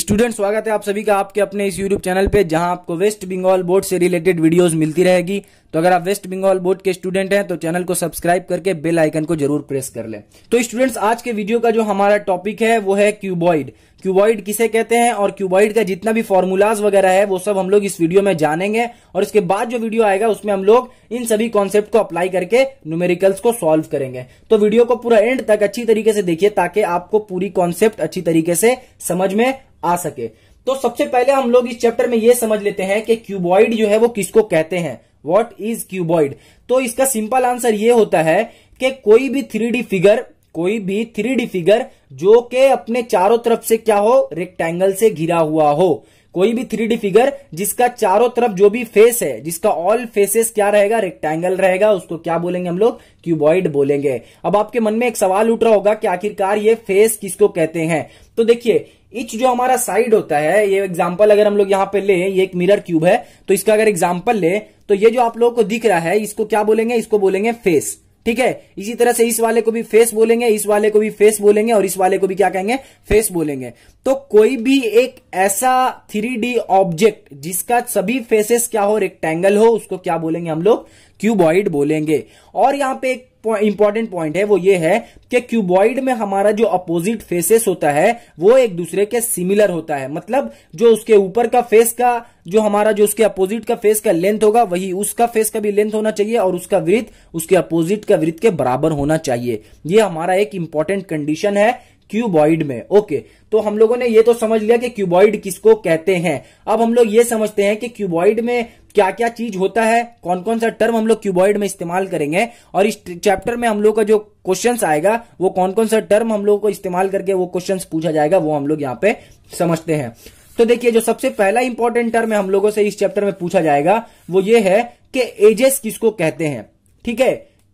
Student स्वागत है आप सभी का आपके अपने इस यूट्यूब चैनल पे जहां आपको वेस्ट बंगाल बोर्ड से रिलेटेड वीडियोस मिलती रहेगी तो अगर आप वेस्ट बंगाल बोर्ड के स्टूडेंट हैं तो चैनल को सब्सक्राइब करके बेल आइकन को जरूर प्रेस कर लें तो स्टूडेंट्स आज के वीडियो का जो हमारा टॉपिक है वो है क्यूबॉइड क्यूबॉइड किसे कहते हैं और क्यूबॉइड का जितना भी फॉर्मूलाज वगैरह है वो सब हम लोग इस वीडियो में जानेंगे और इसके बाद जो वीडियो आएगा उसमें हम लोग इन सभी कॉन्सेप्ट को अप्लाई करके न्यूमेरिकल्स को सॉल्व करेंगे तो वीडियो को पूरा एंड तक अच्छी तरीके से देखिए ताकि आपको पूरी कॉन्सेप्ट अच्छी तरीके से समझ में आ सके तो सबसे पहले हम लोग इस चैप्टर में ये समझ लेते हैं कि क्यूबॉइड जो है वो किसको कहते हैं व्हाट इज क्यूबॉइड तो इसका सिंपल आंसर ये होता है कि कोई भी थ्री फिगर कोई भी थ्री फिगर जो के अपने चारों तरफ से क्या हो रेक्टेंगल से घिरा हुआ हो कोई भी थ्री फिगर जिसका चारों तरफ जो भी फेस है जिसका ऑल फेसेस क्या रहेगा रेक्टेंगल रहेगा उसको क्या बोलेंगे हम लोग क्यूबॉइड बोलेंगे अब आपके मन में एक सवाल उठ रहा होगा कि आखिरकार ये फेस किसको कहते हैं तो देखिए इच जो हमारा साइड होता है ये एग्जाम्पल अगर हम लोग यहाँ पे ले ये एक मिरर क्यूब है तो इसका अगर एग्जाम्पल ले तो ये जो आप लोगों को दिख रहा है इसको क्या बोलेंगे इसको बोलेंगे फेस ठीक है इसी तरह से इस वाले को भी फेस बोलेंगे इस वाले को भी फेस बोलेंगे और इस वाले को भी क्या कहेंगे फेस बोलेंगे तो कोई भी एक ऐसा थ्री ऑब्जेक्ट जिसका सभी फेसेस क्या हो रेक्टेंगल हो उसको क्या बोलेंगे हम लोग क्यूबॉइड बोलेंगे और यहां पे एक इंपॉर्टेंट पॉइंट है वो ये है कि क्यूबॉइड में हमारा जो अपोजिट फेसेस होता है वो एक दूसरे के सिमिलर होता है मतलब जो उसके ऊपर का फेस का जो हमारा जो उसके अपोजिट का फेस का लेंथ होगा वही उसका फेस का भी लेंथ होना चाहिए और उसका वृत्त उसके अपोजिट का वृत्त के बराबर होना चाहिए ये हमारा एक इंपॉर्टेंट कंडीशन है क्यूबॉइड में ओके तो हम लोगों ने ये तो समझ लिया कि क्यूबॉइड किसको कहते हैं अब हम लोग ये समझते हैं कि क्यूबॉइड में क्या क्या चीज होता है कौन कौन सा टर्म हम लोग क्यूबॉइड में इस्तेमाल करेंगे और इस चैप्टर में हम लोग का जो क्वेश्चन आएगा वो कौन कौन सा टर्म हम लोग को इस्तेमाल करके वो क्वेश्चन पूछा जाएगा वो हम लोग यहाँ पे समझते हैं तो देखिए जो सबसे पहला इंपॉर्टेंट टर्म हम लोगों से इस चैप्टर में पूछा जाएगा वो ये है कि एजेस किसको कहते हैं ठीक है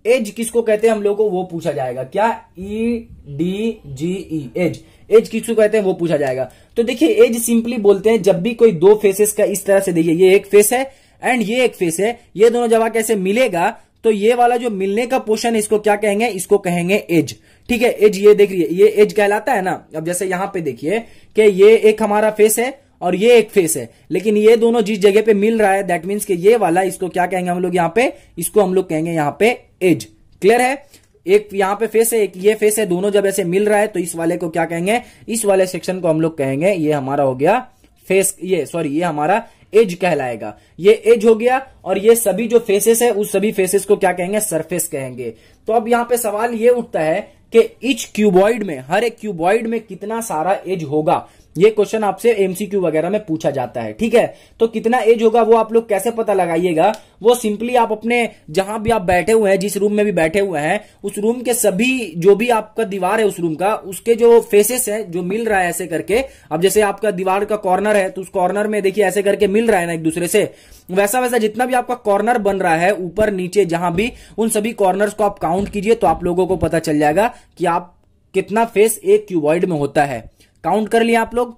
एज किसको कहते हैं हम लोगों को वो पूछा जाएगा क्या E D G E edge edge किसको कहते हैं वो पूछा जाएगा तो देखिए एज सिंपली बोलते हैं जब भी कोई दो फेसेस का इस तरह से देखिए ये एक फेस है एंड ये एक फेस है ये दोनों जब आके ऐसे मिलेगा तो ये वाला जो मिलने का पोर्शन है इसको क्या कहेंगे इसको कहेंगे एज ठीक है एज ये देख रही है ये एज कहलाता है ना अब जैसे यहां पे देखिए कि ये एक हमारा फेस है और ये एक फेस है लेकिन ये दोनों जिस जगह पे मिल रहा है दैट मीन्स कि ये वाला इसको क्या कहेंगे हम लोग यहाँ पे इसको हम लोग कहेंगे यहाँ पे एज क्लियर है एक यहाँ पे फेस है एक ये फेस है दोनों जब ऐसे मिल रहा है तो इस वाले को क्या कहेंगे इस वाले सेक्शन को हम लोग कहेंगे ये हमारा हो गया फेस ये सॉरी ये हमारा एज कहलाएगा ये एज हो गया और ये सभी जो फेसेस है उस सभी फेसेस को क्या कहेंगे सरफेस कहेंगे तो अब यहां पे सवाल ये उठता है कि इच क्यूबॉइड में हर एक क्यूबॉइड में कितना सारा एज होगा ये क्वेश्चन आपसे एमसीक्यू वगैरह में पूछा जाता है ठीक है तो कितना एज होगा वो आप लोग कैसे पता लगाइएगा वो सिंपली आप अपने जहां भी आप बैठे हुए हैं जिस रूम में भी बैठे हुए हैं उस रूम के सभी जो भी आपका दीवार है उस रूम का उसके जो फेसेस है जो मिल रहा है ऐसे करके अब जैसे आपका दीवार का कॉर्नर है तो उस कॉर्नर में देखिए ऐसे करके मिल रहा है ना एक दूसरे से वैसा वैसा जितना भी आपका कॉर्नर बन रहा है ऊपर नीचे जहां भी उन सभी कॉर्नर को आप काउंट कीजिए तो आप लोगों को पता चल जाएगा कि आप कितना फेस एक क्यूबॉइड में होता है काउंट कर लिया आप लोग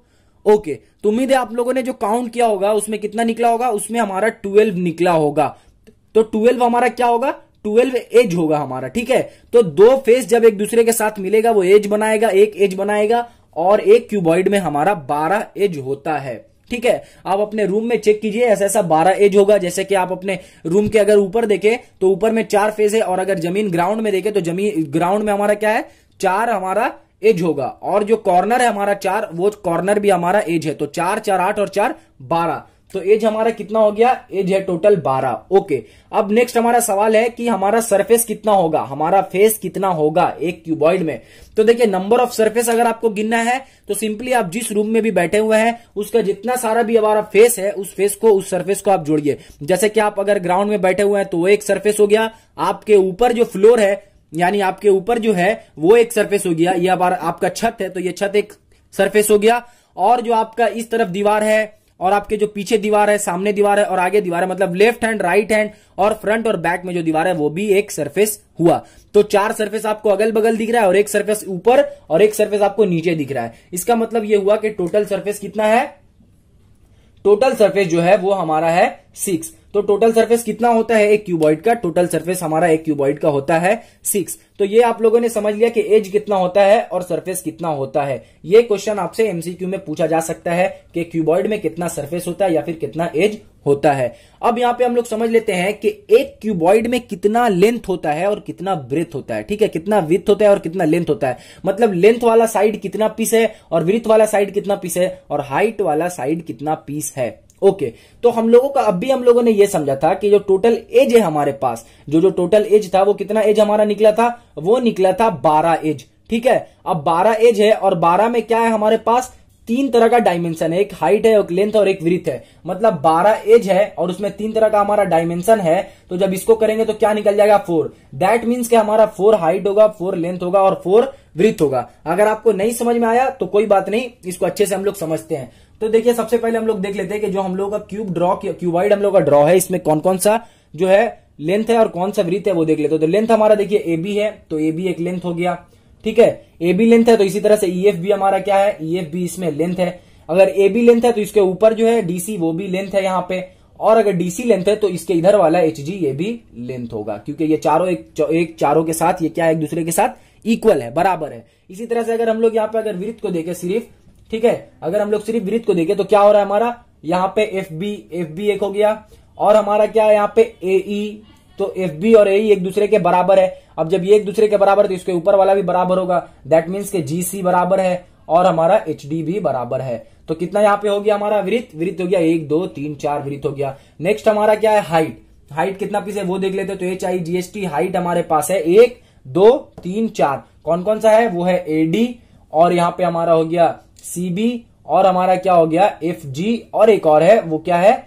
ओके तो उम्मीद है आप लोगों ने जो काउंट किया होगा उसमें कितना निकला होगा उसमें हमारा ट्वेल्व निकला होगा तो ट्वेल्व हमारा क्या होगा ट्वेल्व एज होगा हमारा ठीक है तो दो फेस जब एक दूसरे के साथ मिलेगा वो एज बनाएगा एक एज बनाएगा और एक क्यूबॉइड में हमारा बारह एज होता है ठीक है आप अपने रूम में चेक कीजिए ऐसा ऐसा बारह एज होगा जैसे कि आप अपने रूम के अगर ऊपर देखें तो ऊपर में चार फेज है और अगर जमीन ग्राउंड में देखें तो जमीन ग्राउंड में हमारा क्या है चार हमारा एज होगा और जो कॉर्नर है हमारा चार वो कॉर्नर भी हमारा एज है तो चार चार आठ और चार बारह तो एज हमारा कितना हो गया एज है टोटल बारह ओके अब नेक्स्ट हमारा सवाल है कि हमारा सरफेस कितना होगा हमारा फेस कितना होगा एक क्यूबॉइड में तो देखिए नंबर ऑफ सरफेस अगर आपको गिनना है तो सिंपली आप जिस रूम में भी बैठे हुए हैं उसका जितना सारा भी हमारा फेस है उस फेस को उस सरफेस को आप जोड़िए जैसे कि आप अगर ग्राउंड में बैठे हुए हैं तो वो एक सर्फेस हो गया आपके ऊपर जो फ्लोर है यानी आपके ऊपर जो है वो एक सरफेस हो गया यह आपका छत है तो ये छत एक सरफेस हो गया और जो आपका इस तरफ दीवार है और आपके जो पीछे दीवार है सामने दीवार है और आगे दीवार है मतलब लेफ्ट हैंड राइट हैंड और फ्रंट और बैक में जो दीवार है वो भी एक सरफेस हुआ तो चार सरफेस आपको अगल बगल दिख रहा है और एक सरफेस ऊपर और एक सरफेस आपको नीचे दिख रहा है इसका मतलब ये हुआ कि टोटल सरफेस कितना है टोटल सरफेस जो है वो हमारा है सिक्स तो टोटल सरफेस कितना होता है एक क्यूबॉइड का टोटल सरफेस हमारा एक क्यूबॉइड का होता है सिक्स तो ये आप लोगों ने समझ लिया कि एज कितना होता है और सरफेस कितना होता है ये क्वेश्चन आपसे एमसीक्यू में पूछा जा सकता है कि क्यूबॉइड में कितना सरफेस होता है या फिर कितना एज होता है अब यहां पे हम लोग समझ लेते हैं कि एक क्यूबॉइड में कितना लेंथ होता है और कितना ब्रेथ होता है ठीक है कितना विथ होता है और कितना लेंथ होता है मतलब लेंथ वाला साइड कितना पीस है और विथ वाला साइड कितना पीस है और हाइट वाला साइड कितना पीस है ओके तो हम लोगों का अब भी हम लोगों ने यह समझा था कि जो टोटल एज है हमारे पास जो जो टोटल एज था वो कितना एज हमारा निकला था वो निकला था बारह एज ठीक है अब बारह एज है और बारह में क्या है हमारे पास तीन तरह का डायमेंशन है एक हाइट है एक लेंथ और एक विथ है मतलब बारह एज है और उसमें तीन तरह का हमारा डायमेंशन है तो जब इसको करेंगे तो क्या निकल जाएगा फोर दैट मीन्स के हमारा फोर हाइट होगा फोर लेंथ होगा और फोर वृथ होगा अगर आपको नहीं समझ में आया तो कोई बात नहीं इसको अच्छे से हम लोग समझते हैं तो देखिए सबसे पहले हम लोग देख लेते हैं कि जो हम लोग का क्यूब ड्रॉ क्यूबाइड हम लोग का ड्रॉ है इसमें कौन कौन सा जो है लेंथ है और कौन सा वृत्त है वो देख लेते हैं तो लेंथ हमारा देखिए ए बी है तो ए बी एक लेंथ हो गया ठीक है ए बी लेंथ है तो इसी तरह से ई एफ बी हमारा क्या है ई एफ बी इसमें लेंथ है अगर ए बी लेंथ है तो इसके ऊपर जो है डीसी वो भी लेंथ है यहाँ पे और अगर डीसी लेंथ है तो इसके इधर वाला एच जी ये भी लेंथ होगा क्योंकि ये चारों एक एक चारों के साथ ये क्या है एक दूसरे के साथ इक्वल है बराबर है इसी तरह से अगर हम लोग यहाँ पे अगर वृत्त को देखे सिर्फ ठीक है अगर हम लोग सिर्फ वृत्त को देखे तो क्या हो रहा है हमारा यहाँ पे एफ बी एफ बी एक हो गया और हमारा क्या है यहाँ पे ए e? तो एफ बी और ए e एक दूसरे के बराबर है अब जब ये एक दूसरे के बराबर तो इसके ऊपर वाला भी बराबर होगा दैट मीन्स के जीसी बराबर है और हमारा एच भी बराबर है तो कितना यहाँ पे हो गया हमारा वृत्त वृत्त हो गया एक दो तीन चार वृत्त हो गया नेक्स्ट हमारा क्या है हाइट हाइट कितना पीस है वो देख लेते हैं तो एच आई जीएसटी हाइट हमारे पास है एक दो तीन चार कौन कौन सा है वो है एडी और यहाँ पे हमारा हो गया सीबी और हमारा क्या हो गया एफ जी और एक और है वो क्या है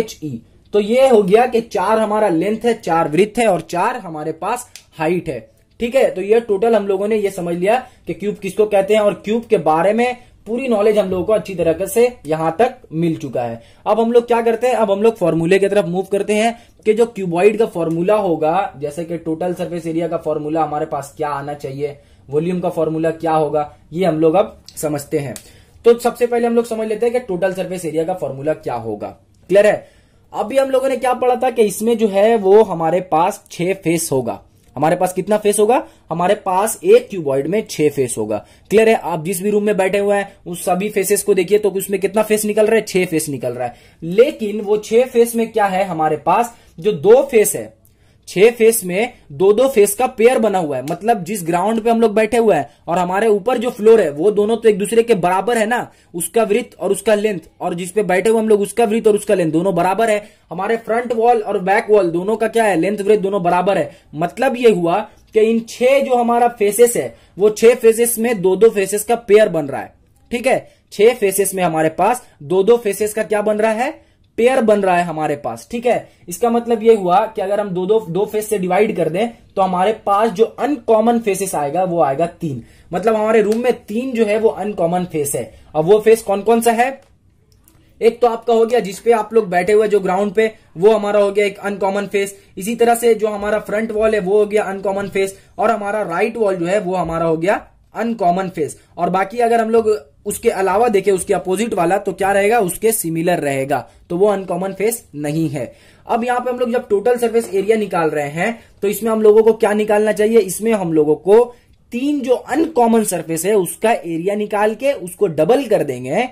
एच ई e। तो ये हो गया कि चार हमारा लेंथ है चार वृत्त है और चार हमारे पास हाइट है ठीक है तो ये टोटल हम लोगों ने ये समझ लिया कि क्यूब किसको कहते हैं और क्यूब के बारे में पूरी नॉलेज हम लोगों को अच्छी तरह से यहां तक मिल चुका है अब हम लोग क्या करते हैं अब हम लोग फॉर्मूले की तरफ मूव करते हैं कि जो क्यूबॉइड का फॉर्मूला होगा जैसे कि टोटल सर्फेस एरिया का फॉर्मूला हमारे पास क्या आना चाहिए वॉल्यूम का फॉर्मूला क्या होगा ये हम लोग अब समझते हैं तो सबसे पहले हम लोग समझ लेते हैं कि टोटल सर्फेस एरिया का फॉर्मूला क्या होगा क्लियर है अभी हम लोगों ने क्या पढ़ा था कि इसमें जो है वो हमारे पास छह फेस होगा हमारे पास कितना फेस होगा हमारे पास एक क्यूबॉइड में छह फेस होगा क्लियर है आप जिस भी रूम में बैठे हुए हैं उस सभी फेसेस को देखिए तो उसमें कितना फेस निकल रहा है छह फेस निकल रहा है लेकिन वो छह फेस में क्या है हमारे पास जो दो फेस है छह फेस में दो दो फेस का पेयर बना हुआ है मतलब जिस ग्राउंड पे हम लोग बैठे हुए हैं और हमारे ऊपर जो फ्लोर है वो दोनों तो एक दूसरे के बराबर है ना उसका वृत्त और उसका लेंथ और जिसपे बैठे हुए हम लोग उसका वृत्त और उसका लेंथ दोनों बराबर है हमारे फ्रंट वॉल और बैक वॉल दोनों का क्या है लेंथ वृत्त दोनों बराबर है मतलब ये हुआ कि इन छह जो हमारा फेसेस है वो छह फेसेस में दो दो फेसेस का पेयर बन रहा है ठीक है छह फेसेस में हमारे पास दो दो फेसेस का क्या बन रहा है पेयर बन रहा है हमारे पास ठीक है इसका मतलब ये हुआ कि अगर हम दो दो दो फेस से डिवाइड कर दें तो हमारे पास जो अनकॉमन फेसेस आएगा वो आएगा तीन मतलब हमारे रूम में तीन जो है वो अनकॉमन फेस है अब वो फेस कौन कौन सा है एक तो आपका हो गया जिसपे आप लोग बैठे हुए जो ग्राउंड पे वो हमारा हो गया एक अनकॉमन फेस इसी तरह से जो हमारा फ्रंट वॉल है वो हो गया अनकॉमन फेस और हमारा राइट वॉल जो है वो हमारा हो गया अनकॉमन फेस और बाकी अगर हम लोग उसके अलावा देखे उसके अपोजिट वाला तो क्या रहेगा उसके सिमिलर रहेगा तो वो अनकॉमन फेस नहीं है अब यहाँ पे हम लोग जब टोटल सरफेस एरिया निकाल रहे हैं तो इसमें हम लोगों को क्या निकालना चाहिए इसमें हम लोगों को तीन जो अनकॉमन सरफेस है उसका एरिया निकाल के उसको डबल कर देंगे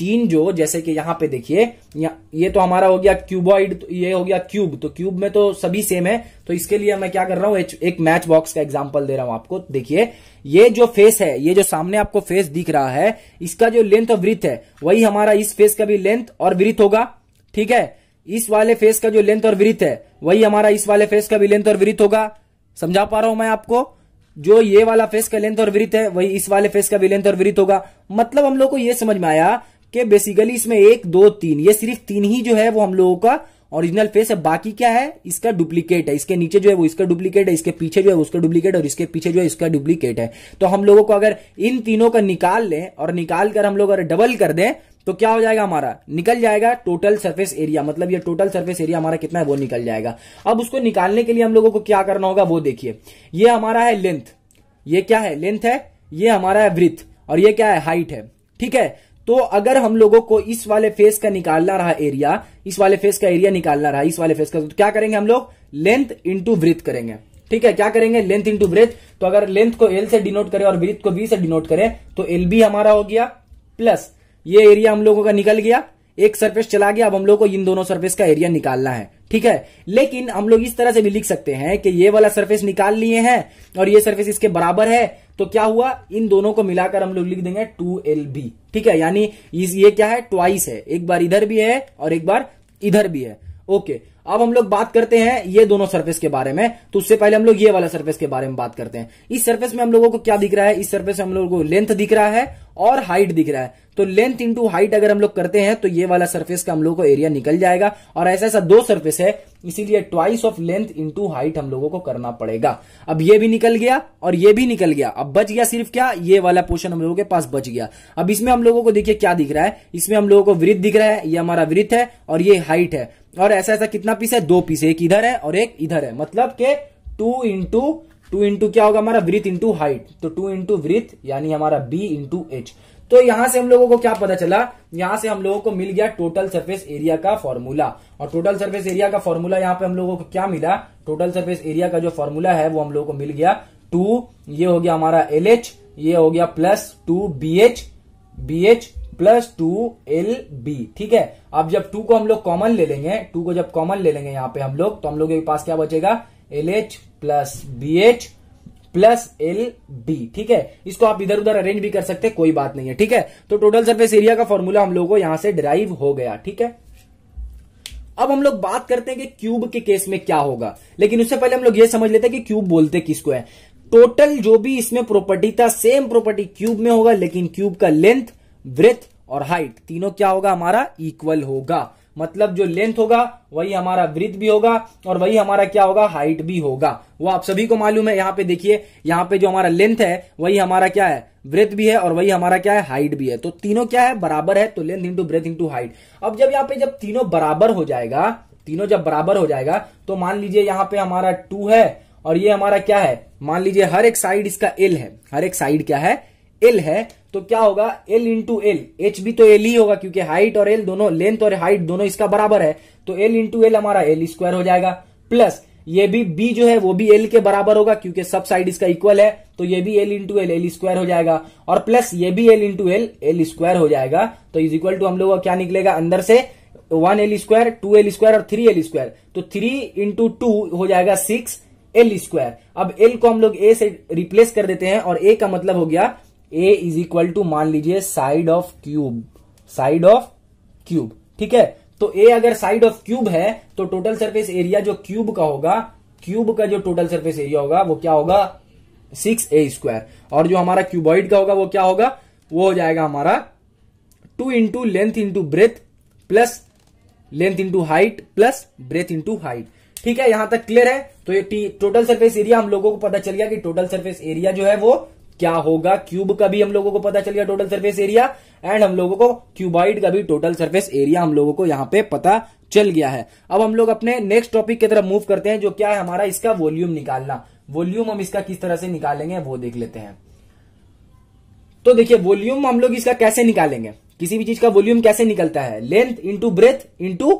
तीन जो जैसे कि यहाँ पे देखिए ये तो हमारा हो गया क्यूबॉइड तो ये हो गया क्यूब तो क्यूब में तो सभी सेम है तो इसके लिए मैं क्या कर रहा हूं एक मैच बॉक्स का एग्जांपल दे रहा हूं आपको देखिए ये जो फेस है ये जो सामने आपको फेस दिख रहा है इसका जो लेंथ और वृथ है वही हमारा इस फेस का भी लेंथ और वृथ होगा ठीक है इस वाले फेस का जो लेंथ और वृथ है वही हमारा इस वाले फेस का भी लेंथ और वृथ होगा समझा पा रहा हूं मैं आपको जो ये वाला फेस का लेंथ और वृथ है वही इस वाले फेस का भी लेंथ और वृथ होगा मतलब हम लोग को ये समझ में आया कि बेसिकली इसमें एक दो तीन ये सिर्फ तीन ही जो है वो हम लोगों का ओरिजिनल फेस है बाकी क्या है इसका डुप्लीकेट है इसके नीचे जो है वो इसका डुप्लीकेट है इसके पीछे जो है उसका डुप्लीकेट और इसके पीछे जो है इसका डुप्लीकेट है तो हम लोगों को अगर इन तीनों का निकाल लें और निकाल कर हम लोग अगर डबल कर दें तो क्या हो जाएगा हमारा निकल जाएगा टोटल सरफेस एरिया मतलब ये टोटल सरफेस एरिया हमारा कितना है वो निकल जाएगा अब उसको निकालने के लिए हम लोगों को क्या करना होगा वो देखिए ये हमारा है लेंथ ये क्या है लेंथ है ये हमारा है वृथ और ये क्या है हाइट है ठीक है तो अगर हम लोगों को इस वाले फेस का निकालना रहा एरिया इस वाले फेस का एरिया निकालना रहा इस वाले फेस का तो क्या करेंगे हम लोग लेंथ इंटू वृथ करेंगे ठीक है क्या करेंगे लेंथ इंटू ब्रेथ तो अगर लेंथ को एल से डिनोट करें और ब्रिथ को बी से डिनोट करें तो एल बी हमारा हो गया प्लस ये एरिया हम लोगों का निकल गया एक सरफेस चला गया अब हम लोग को इन दोनों सरफेस का एरिया निकालना है ठीक है लेकिन हम लोग इस तरह से भी लिख सकते हैं कि ये वाला सरफेस निकाल लिए हैं और ये सरफेस इसके बराबर है तो क्या हुआ इन दोनों को मिलाकर हम लोग लिख देंगे टू एल ठीक है यानी ये क्या है ट्वाइस है एक बार इधर भी है और एक बार इधर भी है ओके अब हम लोग बात करते हैं ये दोनों सरफेस के बारे में तो उससे पहले हम लोग ये वाला सरफेस के बारे में बात करते हैं इस सरफेस में हम लोगों को क्या दिख रहा है इस सरफेस में हम लोगों को लेंथ दिख रहा है और हाइट दिख रहा है तो लेंथ इंटू हाइट अगर हम लोग करते हैं तो ये वाला सरफेस का हम लोग को एरिया निकल जाएगा और ऐसा ऐसा दो सर्फेस है इसीलिए twice of length into height हम लोगों को करना पड़ेगा अब ये भी निकल गया और ये भी निकल गया अब बच गया सिर्फ क्या ये वाला पोर्शन हम लोगों के पास बच गया अब इसमें हम लोगों को देखिए क्या दिख रहा है इसमें हम लोगों को वृत्त दिख रहा है ये हमारा वृत्त है और ये हाइट है और ऐसा ऐसा कितना पीस है दो पीस एक इधर है और एक इधर है मतलब के टू इंटू टू इंटू क्या होगा हमारा ब्रिथ इंटू हाइट तो टू इंटू ब्रिथ यानी हमारा बी इंटू एच तो यहां से हम लोगों को क्या पता चला यहां से हम लोगों को मिल गया टोटल सरफेस एरिया का फॉर्मूला और टोटल सरफेस एरिया का फॉर्मूला यहां पे हम लोगों को क्या मिला टोटल सरफेस एरिया का जो फॉर्मूला है वो हम लोगों को मिल गया टू ये हो गया हमारा एल एच ये हो गया plus two B H B H plus two L B ठीक है अब जब टू को हम लोग कॉमन ले लेंगे टू को जब कॉमन ले लेंगे यहां पे हम लोग तो हम लोगों के पास क्या बचेगा L H plus B H plus L B ठीक है इसको आप इधर उधर अरेंज भी कर सकते हैं कोई बात नहीं है ठीक है तो टोटल सरफेस एरिया का फॉर्मूला हम लोगों को यहां से डिराइव हो गया ठीक है अब हम लोग बात करते हैं कि क्यूब के केस में क्या होगा लेकिन उससे पहले हम लोग ये समझ लेते हैं कि क्यूब बोलते किसको है टोटल जो भी इसमें प्रॉपर्टी था सेम प्रॉपर्टी क्यूब में होगा लेकिन क्यूब का लेंथ ब्रेथ और हाइट तीनों क्या होगा हमारा इक्वल होगा मतलब जो लेंथ होगा वही हमारा ब्रिथ भी होगा और वही हमारा क्या होगा हाइट भी होगा वो आप सभी को मालूम है यहाँ पे देखिए यहाँ पे जो हमारा लेंथ है वही हमारा क्या है ब्रेथ भी है और वही हमारा क्या है हाइट भी है तो तीनों क्या है बराबर है तो length into breadth into height अब जब यहाँ पे जब तीनों बराबर हो जाएगा तीनों जब बराबर हो जाएगा तो मान लीजिए यहाँ पे हमारा टू है और ये हमारा क्या है मान लीजिए हर एक साइड इसका एल है हर एक साइड क्या है एल है तो क्या होगा एल इंटू एल एच भी तो एल ही होगा क्योंकि हाइट और एल दोनों लेंथ और हाइट दोनों इसका बराबर है तो एल इंटू एल हमारा एल स्क्वायर हो जाएगा प्लस ये भी बी जो है वो भी एल के बराबर होगा क्योंकि सब साइड इसका इक्वल है तो ये भी L into L L square हो जाएगा और प्लस ये भी L into L L square हो जाएगा तो इज इक्वल टू हम लोग क्या निकलेगा अंदर से one L square two L square और थ्री एल स्क्वायर तो थ्री इंटू टू हो जाएगा सिक्स एल स्क्वायर अब एल को हम लोग ए से रिप्लेस कर देते हैं और ए का मतलब हो गया ए इज इक्वल टू मान लीजिए side of cube side of cube ठीक है तो ए अगर साइड ऑफ क्यूब है तो टोटल सरफेस एरिया जो क्यूब का होगा क्यूब का जो टोटल सरफेस एरिया होगा वो क्या होगा सिक्स ए स्क्वायर और जो हमारा क्यूबॉइड का होगा वो क्या होगा वो हो जाएगा हमारा two into length into breadth plus length into height plus breadth into height ठीक है यहां तक क्लियर है तो ये टोटल सरफेस एरिया हम लोगों को पता चल गया कि टोटल सरफेस एरिया जो है वो क्या होगा क्यूब का भी हम लोगों को पता चल गया टोटल सर्फेस एरिया एंड हम लोगों को क्यूबाइड का भी टोटल सर्फेस एरिया हम लोगों को यहाँ पे पता चल गया है अब हम लोग अपने नेक्स्ट टॉपिक की तरफ मूव करते हैं जो क्या है हमारा इसका वॉल्यूम निकालना वॉल्यूम हम इसका किस तरह से निकालेंगे वो देख लेते हैं तो देखिए वॉल्यूम हम लोग इसका कैसे निकालेंगे किसी भी चीज का वॉल्यूम कैसे निकलता है length into breadth into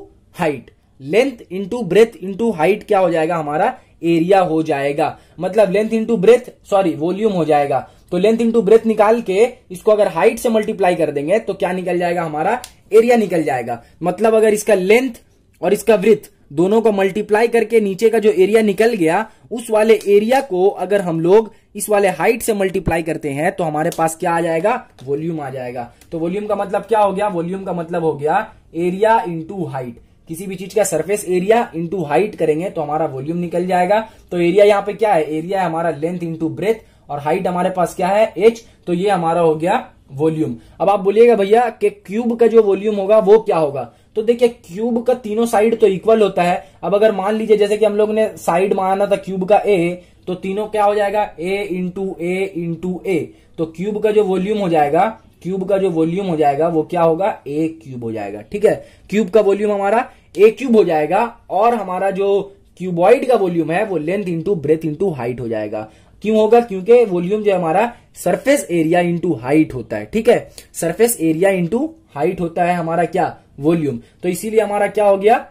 height length into breadth into height क्या हो जाएगा हमारा एरिया हो जाएगा मतलब length into breadth sorry volume हो जाएगा तो लेंथ इंटू ब्रेथ निकाल के इसको अगर हाइट से मल्टीप्लाई कर देंगे तो क्या निकल जाएगा हमारा एरिया निकल जाएगा मतलब अगर इसका लेंथ और इसका ब्रेथ दोनों को मल्टीप्लाई करके नीचे का जो एरिया निकल गया उस वाले एरिया को अगर हम लोग इस वाले हाइट से मल्टीप्लाई करते हैं तो हमारे पास क्या आ जाएगा वॉल्यूम आ जाएगा तो वॉल्यूम का मतलब क्या हो गया वॉल्यूम का मतलब हो गया एरिया इंटू हाइट किसी भी चीज का सरफेस एरिया इंटू हाइट करेंगे तो हमारा वॉल्यूम निकल जाएगा तो एरिया यहाँ पे क्या है एरिया है हमारा लेंथ इंटू ब्रेथ और हाइट हमारे पास क्या है एच तो ये हमारा हो गया वॉल्यूम अब आप बोलिएगा भैया कि क्यूब का जो वॉल्यूम होगा वो क्या होगा तो देखिए क्यूब का तीनों साइड तो इक्वल होता है अब अगर मान लीजिए जैसे कि हम लोग ने साइड माना था क्यूब का ए तो तीनों क्या हो जाएगा ए इंटू ए इंटू ए तो क्यूब का जो वॉल्यूम हो जाएगा क्यूब का जो वॉल्यूम हो जाएगा वो क्या होगा ए क्यूब हो जाएगा ठीक है क्यूब का वॉल्यूम हमारा ए क्यूब हो जाएगा और हमारा जो क्यूबॉइड का वॉल्यूम है वो length into breadth into height हो जाएगा क्यों होगा क्योंकि वॉल्यूम जो है हमारा सरफेस एरिया इंटू हाइट होता है ठीक है सरफेस एरिया इंटू हाइट होता है हमारा क्या वॉल्यूम तो इसीलिए हमारा क्या हो गया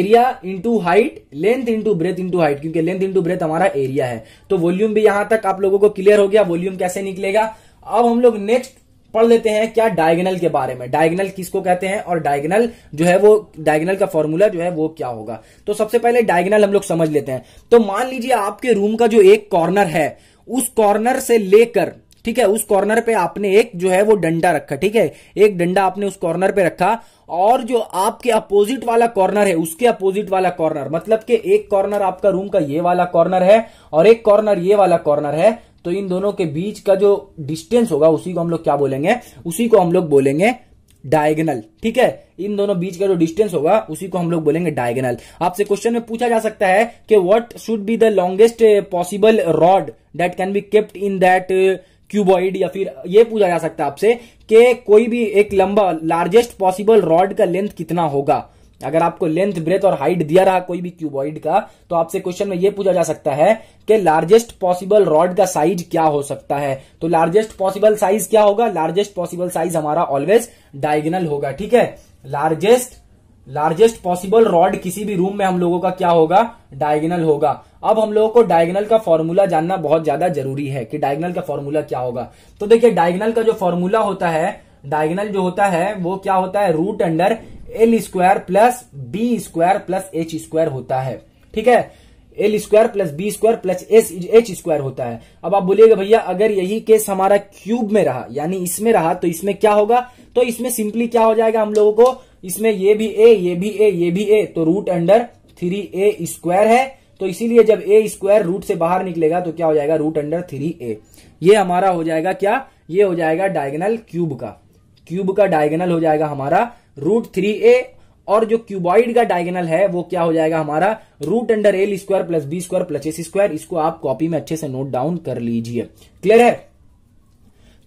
area into height length into breadth into height क्योंकि लेंथ इंटू ब्रेथ हमारा एरिया है तो वॉल्यूम भी यहां तक आप लोगों को क्लियर हो गया वॉल्यूम कैसे निकलेगा अब हम लोग नेक्स्ट पढ़ लेते हैं क्या डायगनल के बारे में डायगनल किसको कहते हैं और डायगनल जो है वो डायगनल का फॉर्मूला जो है वो क्या होगा तो सबसे पहले डायगनल हम लोग समझ लेते हैं तो मान लीजिए आपके रूम का जो एक कॉर्नर है उस कॉर्नर से लेकर ठीक है उस कॉर्नर पे आपने एक जो है वो डंडा रखा ठीक है एक डंडा आपने उस कॉर्नर पे रखा और जो आपके अपोजिट वाला कॉर्नर है उसके अपोजिट वाला कॉर्नर मतलब कि एक कॉर्नर आपका रूम का ये वाला कॉर्नर है और एक कॉर्नर ये वाला कॉर्नर है तो इन दोनों के बीच का जो डिस्टेंस होगा उसी को हम लोग क्या बोलेंगे उसी को हम लोग बोलेंगे डायगनल ठीक है इन दोनों बीच का जो डिस्टेंस होगा उसी को हम लोग बोलेंगे डायगनल आपसे क्वेश्चन में पूछा जा सकता है कि what should be the longest possible rod that can be kept in that cuboid या फिर ये पूछा जा सकता है आपसे कि कोई भी एक लंबा लार्जेस्ट पॉसिबल रॉड का लेंथ कितना होगा अगर आपको लेंथ ब्रेथ और हाइट दिया रहा कोई भी क्यूबॉइड का तो आपसे क्वेश्चन में यह पूछा जा सकता है कि लार्जेस्ट पॉसिबल रॉड का साइज क्या हो सकता है तो लार्जेस्ट पॉसिबल साइज क्या होगा लार्जेस्ट पॉसिबल साइज हमारा ऑलवेज डायगनल होगा ठीक है लार्जेस्ट लार्जेस्ट पॉसिबल रॉड किसी भी रूम में हम लोगों का क्या होगा डायगनल होगा अब हम लोगों को डायगनल का फॉर्मूला जानना बहुत ज्यादा जरूरी है कि डायगनल का फॉर्मूला क्या होगा तो देखिए डायगनल का जो फॉर्मूला होता है डायगनल जो होता है वो क्या होता है root under L square plus B square plus H square होता है ठीक है L square plus B square plus S H square होता है अब आप बोलिएगा भैया अगर यही केस हमारा क्यूब में रहा यानी इसमें रहा तो इसमें क्या होगा तो इसमें सिंपली क्या हो जाएगा हम लोगों को इसमें ये भी ए ये भी ए ये भी ए तो root under three A square है तो इसीलिए जब ए स्क्वायर रूट से बाहर निकलेगा तो क्या हो जाएगा रूट अंडर थ्री ए ये हमारा हो जाएगा क्या ये हो जाएगा डायगनल क्यूब का क्यूब का डायगनल हो जाएगा हमारा रूट थ्री ए और जो क्यूबॉइड का डायगनल है वो क्या हो जाएगा हमारा root under L square plus B square plus S square इसको आप कॉपी में अच्छे से नोट डाउन कर लीजिए क्लियर है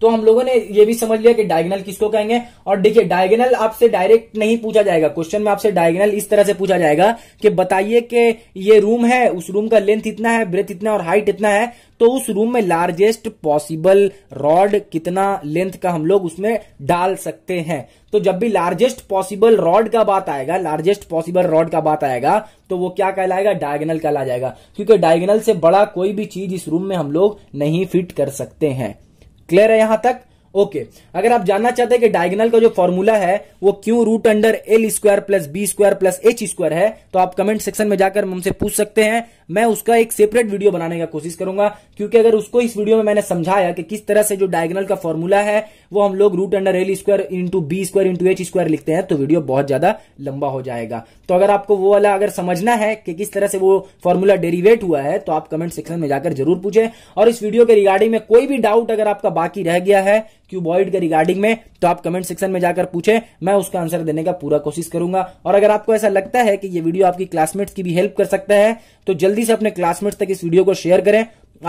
तो हम लोगों ने ये भी समझ लिया कि डायगनल किसको कहेंगे और देखिए डायगनल आपसे डायरेक्ट नहीं पूछा जाएगा क्वेश्चन में आपसे डायगनल इस तरह से पूछा जाएगा कि बताइए कि ये रूम है उस रूम का लेंथ इतना है ब्रेथ इतना और हाइट इतना है तो उस रूम में लार्जेस्ट पॉसिबल रॉड कितना लेंथ का हम लोग उसमें डाल सकते हैं तो जब भी लार्जेस्ट पॉसिबल रॉड का बात आएगा लार्जेस्ट पॉसिबल रॉड का बात आएगा तो वो क्या कहलाएगा डायगनल कहला जाएगा क्योंकि डायगनल से बड़ा कोई भी चीज इस रूम में हम लोग नहीं फिट कर सकते हैं क्लियर है यहां तक ओके okay. अगर आप जानना चाहते हैं कि डायगोनल का जो फॉर्मूला है वो क्यों root under L square plus B square plus H square है तो आप कमेंट सेक्शन में जाकर हमसे पूछ सकते हैं मैं उसका एक सेपरेट वीडियो बनाने का कोशिश करूंगा क्योंकि अगर उसको इस वीडियो में मैंने समझाया कि किस तरह से जो डायगनल का फॉर्मूला है वो हम लोग root under L square into B square into H square लिखते हैं तो वीडियो बहुत ज्यादा लंबा हो जाएगा तो अगर आपको वो वाला अगर समझना है कि किस तरह से वो फॉर्मूला डेरिवेट हुआ है तो आप कमेंट सेक्शन में जाकर जरूर पूछे और इस वीडियो के रिगार्डिंग में कोई भी डाउट अगर आपका बाकी रह गया है क्यूबॉइड के रिगार्डिंग में तो आप कमेंट सेक्शन में जाकर पूछे मैं उसका आंसर देने का पूरा कोशिश करूंगा और अगर आपको ऐसा लगता है कि ये वीडियो आपकी क्लासमेट्स की भी हेल्प कर सकता है तो जल्दी से अपने क्लासमेट्स तक इस वीडियो को शेयर करें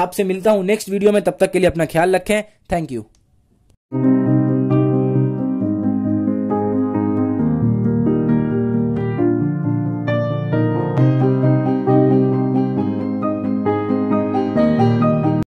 आपसे मिलता हूं नेक्स्ट वीडियो में तब तक के लिए अपना ख्याल रखें थैंक यू